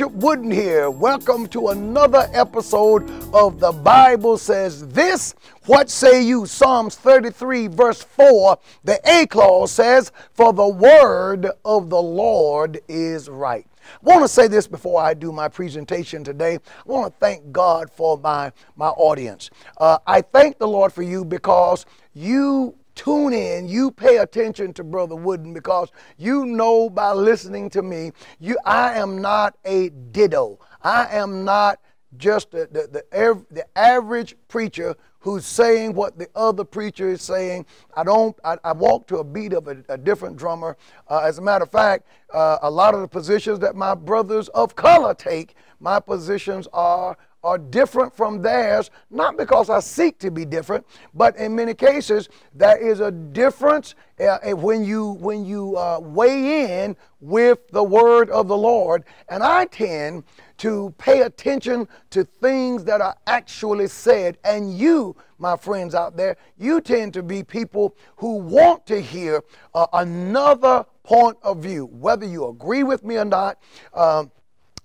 Bishop Wooden here. Welcome to another episode of The Bible Says This. What say you? Psalms 33, verse 4, the A clause says, For the word of the Lord is right. I want to say this before I do my presentation today. I want to thank God for my, my audience. Uh, I thank the Lord for you because you tune in, you pay attention to Brother Wooden because you know by listening to me, you I am not a ditto. I am not just the, the, the, the average preacher who's saying what the other preacher is saying. I don't. I, I walk to a beat of a, a different drummer. Uh, as a matter of fact, uh, a lot of the positions that my brothers of color take, my positions are are different from theirs, not because I seek to be different, but in many cases, there is a difference uh, eh, when you, when you uh, weigh in with the word of the Lord. And I tend to pay attention to things that are actually said. And you, my friends out there, you tend to be people who want to hear uh, another point of view, whether you agree with me or not. Um,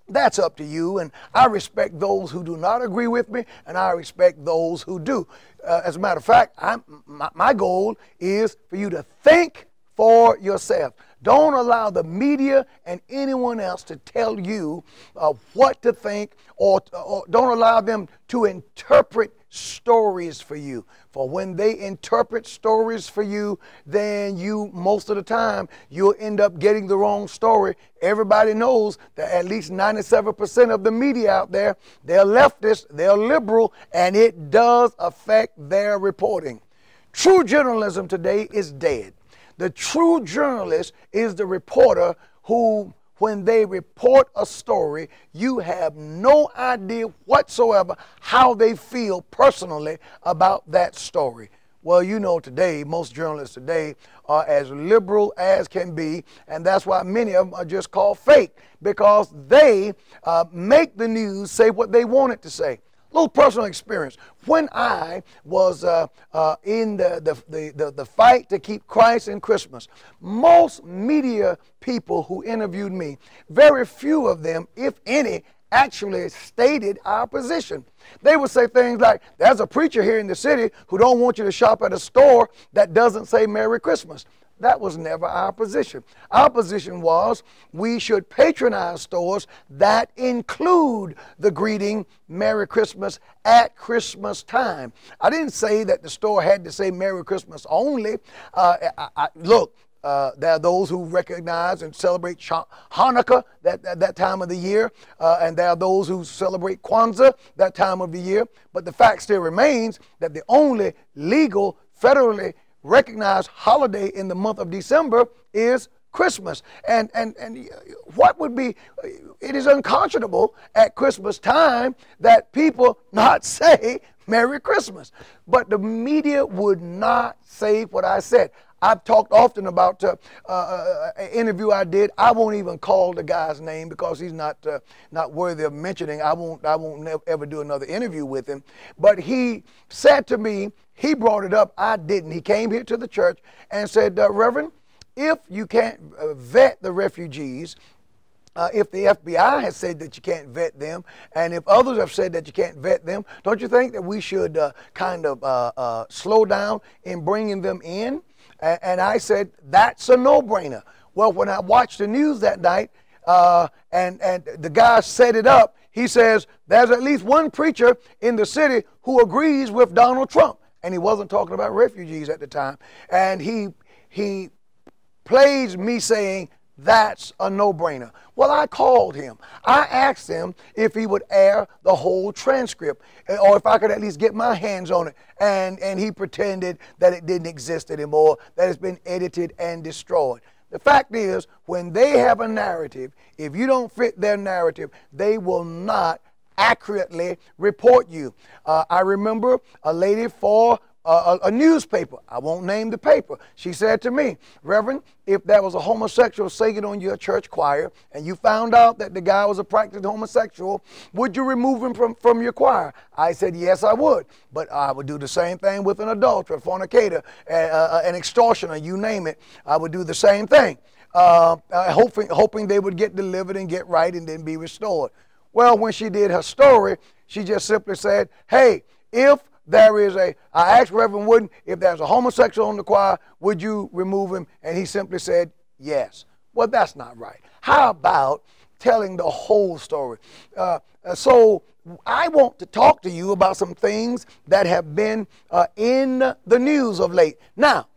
that's up to you, and I respect those who do not agree with me, and I respect those who do. Uh, as a matter of fact, my, my goal is for you to think for yourself. Don't allow the media and anyone else to tell you uh, what to think, or, or don't allow them to interpret stories for you. For when they interpret stories for you, then you, most of the time, you'll end up getting the wrong story. Everybody knows that at least 97% of the media out there, they're leftist, they're liberal, and it does affect their reporting. True journalism today is dead. The true journalist is the reporter who when they report a story, you have no idea whatsoever how they feel personally about that story. Well, you know, today, most journalists today are as liberal as can be, and that's why many of them are just called fake because they uh, make the news say what they want it to say little personal experience. When I was uh, uh, in the, the, the, the, fight to keep Christ in Christmas, most media people who interviewed me, very few of them, if any, actually stated our position. They would say things like, there's a preacher here in the city who don't want you to shop at a store that doesn't say Merry Christmas. That was never our position. Our position was we should patronize stores that include the greeting Merry Christmas at Christmas time. I didn't say that the store had to say Merry Christmas only. Uh, I, I, look, uh, there are those who recognize and celebrate Hanukkah, that, that, that time of the year, uh, and there are those who celebrate Kwanzaa, that time of the year. But the fact still remains that the only legal, federally recognized holiday in the month of December is Christmas. And, and, and what would be, it is unconscionable at Christmas time that people not say Merry Christmas. But the media would not say what I said. I've talked often about uh, uh, an uh, interview I did. I won't even call the guy's name because he's not uh, not worthy of mentioning. I won't I won't ever do another interview with him. But he said to me, he brought it up. I didn't. He came here to the church and said, uh, Reverend, if you can't uh, vet the refugees. if the FBI has said that you can't vet them, and if others have said that you can't vet them, don't you think that we should kind of slow down in bringing them in? And, and I said, that's a no brainer. Well, when I watched the news that night uh, and, and the guy set it up, he says, there's at least one preacher in the city who agrees with Donald Trump. And he wasn't talking about refugees at the time. And he, he plays me saying, that's a no-brainer. Well, I called him. I asked him if he would air the whole transcript eh, or if I could at least get my hands on it. And, and he pretended that it didn't exist anymore, that it's been edited and destroyed. The fact is, when they have a narrative, if you don't fit their narrative, they will not accurately report you. Uh, I remember a lady for a, a, a, newspaper. I won't name the paper. She said to me, Reverend, if there was a homosexual singing on your church choir and you found out that the guy was a practiced homosexual, would you remove him from, from your choir? I said, yes, I would. But I would do the same thing with an adulterer, fornicator, a, an extortioner, you name it. I would do the same thing, uh, uh, hoping, hoping they would get delivered and get right and then be restored. Well, when she did her story, she just simply said, hey, if – there is a, I asked Reverend Wooden if there's a homosexual in the choir, would you remove him? And he simply said, yes. Well, that's not right. How about telling the whole story? Uh, so I want to talk to you about some things that have been uh, in the news of late. Now,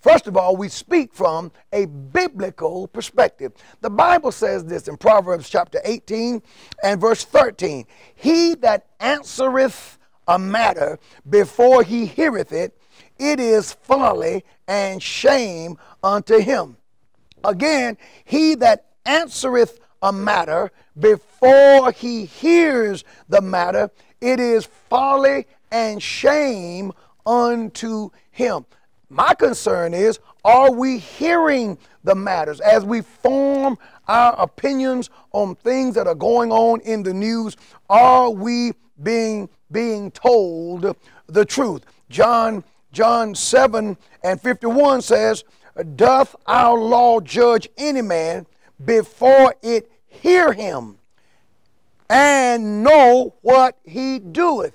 First of all, we speak from a biblical perspective. The Bible says this in Proverbs chapter 18 and verse 13 He that answereth a matter before he heareth it, it is folly and shame unto him. Again, he that answereth a matter before he hears the matter, it is folly and shame unto him. My concern is, are we hearing the matters as we form our opinions on things that are going on in the news? Are we being being told the truth. John John 7 and 51 says, Doth our law judge any man before it hear him and know what he doeth?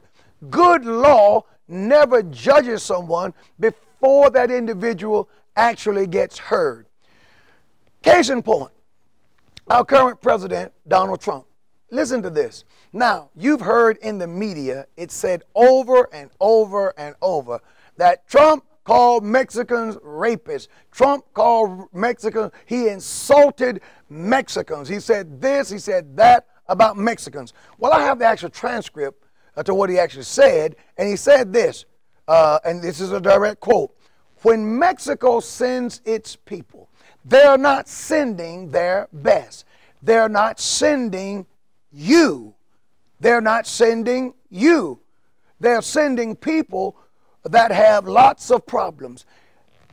Good law never judges someone before that individual actually gets heard. Case in point, our current president, Donald Trump. Listen to this. Now, you've heard in the media, it said over and over and over that Trump called Mexicans rapists. Trump called Mexicans, he insulted Mexicans. He said this, he said that about Mexicans. Well, I have the actual transcript uh, to what he actually said, and he said this, uh, and this is a direct quote When Mexico sends its people, they're not sending their best. They're not sending you. They're not sending you. They're sending people that have lots of problems.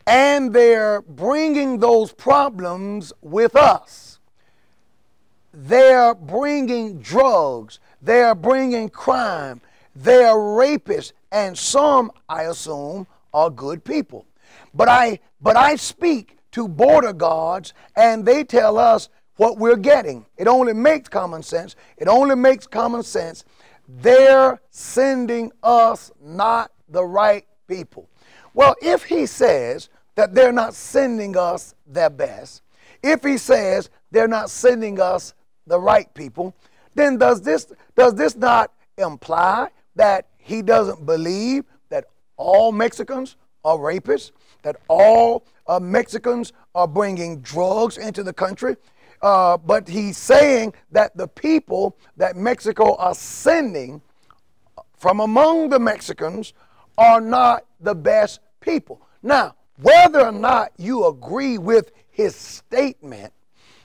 And they're bringing those problems with us. They're bringing drugs. They're bringing crime. They're rapists. And some, I assume, are good people. But I, but I speak to border guards and they tell us what we're getting. It only makes common sense. It only makes common sense. They're sending us not the right people. Well, if he says that they're not sending us their best, if he says they're not sending us the right people, then does this does this not imply that he doesn't believe that all Mexicans are rapists, that all uh, Mexicans are bringing drugs into the country, uh, but he's saying that the people that Mexico are sending from among the Mexicans are not the best people. Now, whether or not you agree with his statement,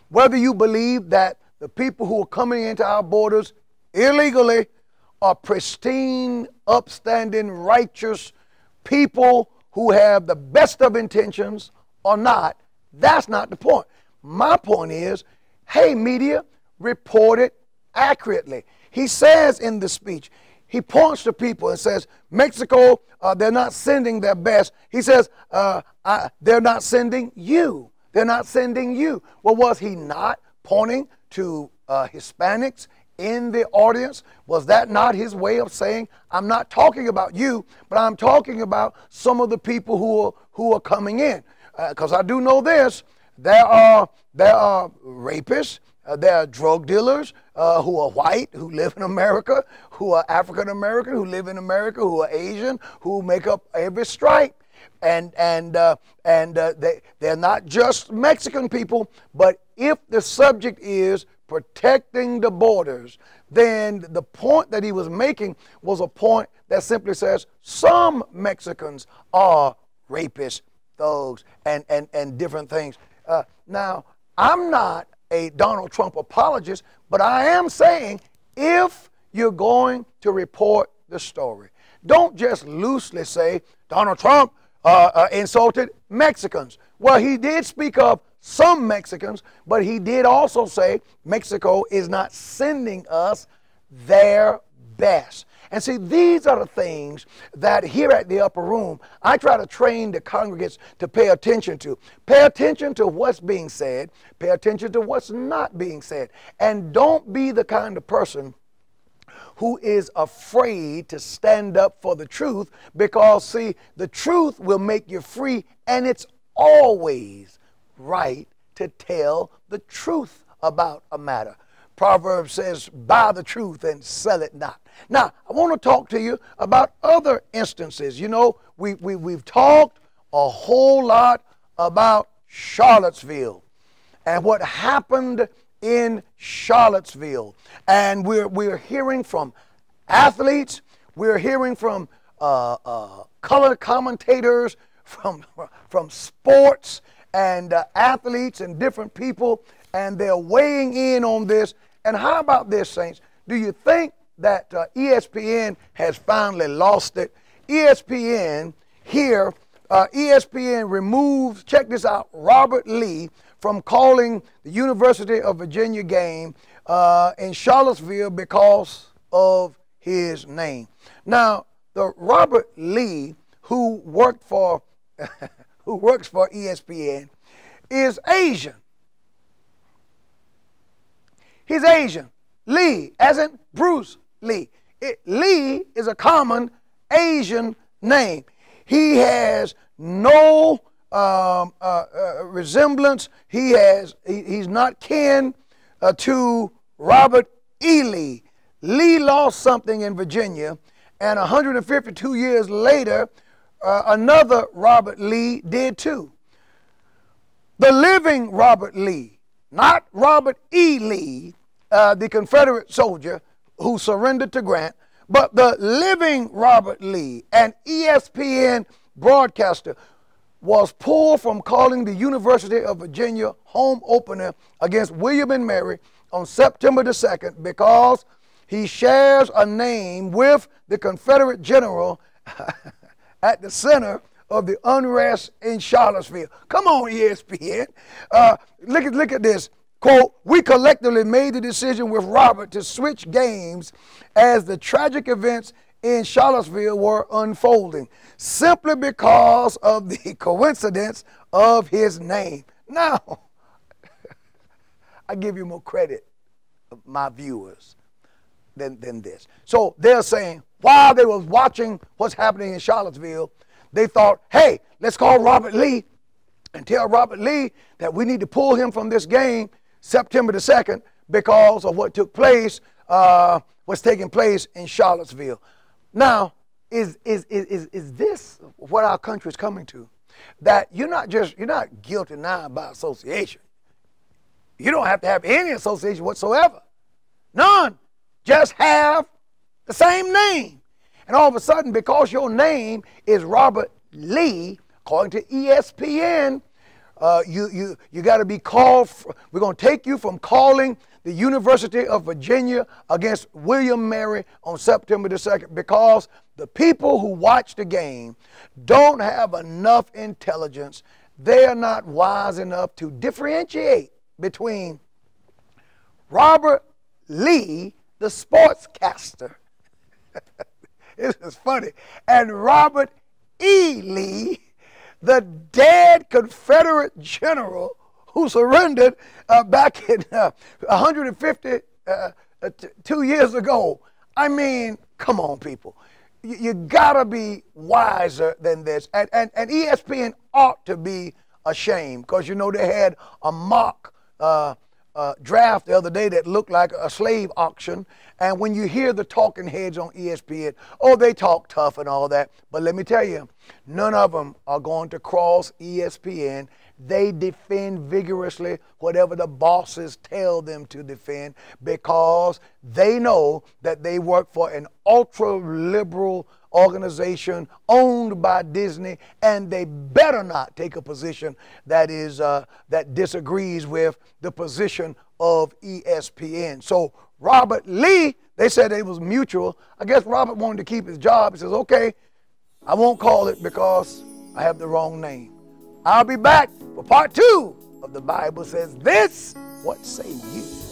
whether you believe that the people who are coming into our borders illegally are pristine, upstanding, righteous people who have the best of intentions or not, that's not the point. My point is, hey, media, report it accurately. He says in the speech, he points to people and says, Mexico, uh, they're not sending their best. He says, uh, I, they're not sending you. They're not sending you. Well, was he not pointing to uh, Hispanics in the audience? Was that not his way of saying, I'm not talking about you, but I'm talking about some of the people who are, who are coming in? Because uh, I do know this there are, there are rapists, uh, there are drug dealers uh, who are white, who live in America, who are African American, who live in America, who are Asian, who make up every stripe. And, and, uh, and uh, they, they're not just Mexican people, but if the subject is protecting the borders, then the point that he was making was a point that simply says some Mexicans are rapists, thugs, and, and, and different things. Uh, now, I'm not a Donald Trump apologist, but I am saying if you're going to report the story, don't just loosely say Donald Trump uh, uh, insulted Mexicans. Well, he did speak of some Mexicans, but he did also say Mexico is not sending us their best. And see, these are the things that here at the upper room, I try to train the congregants to pay attention to. Pay attention to what's being said, pay attention to what's not being said. And don't be the kind of person who is afraid to stand up for the truth because, see, the truth will make you free, and it's always right to tell the truth about a matter. Proverbs says, buy the truth and sell it not. Now, I want to talk to you about other instances. You know, we, we, we've talked a whole lot about Charlottesville and what happened in Charlottesville. And we're, we're hearing from athletes, we're hearing from uh, uh, color commentators, from, from sports and uh, athletes and different people, and they're weighing in on this and how about this, Saints? Do you think that uh, ESPN has finally lost it? ESPN here, uh, ESPN removes, check this out, Robert Lee from calling the University of Virginia game uh, in Charlottesville because of his name. Now, the Robert Lee who worked for who works for ESPN is Asian. He's Asian. Lee, as in Bruce Lee. It, Lee is a common Asian name. He has no um, uh, uh, resemblance. He has he, he's not kin uh, to Robert E. Lee. Lee lost something in Virginia, and 152 years later, uh, another Robert Lee did too. The living Robert Lee, not Robert E. Lee, uh, the Confederate soldier who surrendered to Grant, but the living Robert Lee, an ESPN broadcaster, was pulled from calling the University of Virginia home opener against William and Mary on September the 2nd because he shares a name with the Confederate general at the center of the unrest in Charlottesville. Come on, ESPN. Uh, look, at, look at this. Quote, we collectively made the decision with Robert to switch games as the tragic events in Charlottesville were unfolding simply because of the coincidence of his name. Now, I give you more credit, uh, my viewers, than, than this. So they're saying while they were watching what's happening in Charlottesville, they thought, hey, let's call Robert Lee and tell Robert Lee that we need to pull him from this game September the 2nd because of what took place, uh, what's taking place in Charlottesville. Now, is, is, is, is this what our country is coming to? That you're not just, you're not guilty now by association. You don't have to have any association whatsoever. None. Just have the same name. And all of a sudden, because your name is Robert Lee, according to ESPN, uh, you you, you got to be called. For, we're going to take you from calling the University of Virginia against William Mary on September the 2nd because the people who watch the game don't have enough intelligence. They are not wise enough to differentiate between Robert Lee, the sportscaster. this is funny. And Robert E. Lee the dead Confederate general who surrendered uh, back in uh, 152 uh, uh years ago. I mean, come on, people. You, you gotta be wiser than this. And, and, and ESPN ought to be ashamed because, you know, they had a mock uh, uh, draft the other day that looked like a slave auction. And when you hear the talking heads on ESPN, oh, they talk tough and all that. But let me tell you, none of them are going to cross ESPN they defend vigorously whatever the bosses tell them to defend because they know that they work for an ultra liberal organization owned by Disney, and they better not take a position that is uh, that disagrees with the position of ESPN. So Robert Lee, they said it was mutual. I guess Robert wanted to keep his job. He says, "Okay, I won't call it because I have the wrong name." I'll be back for part two of the Bible says this. What say you?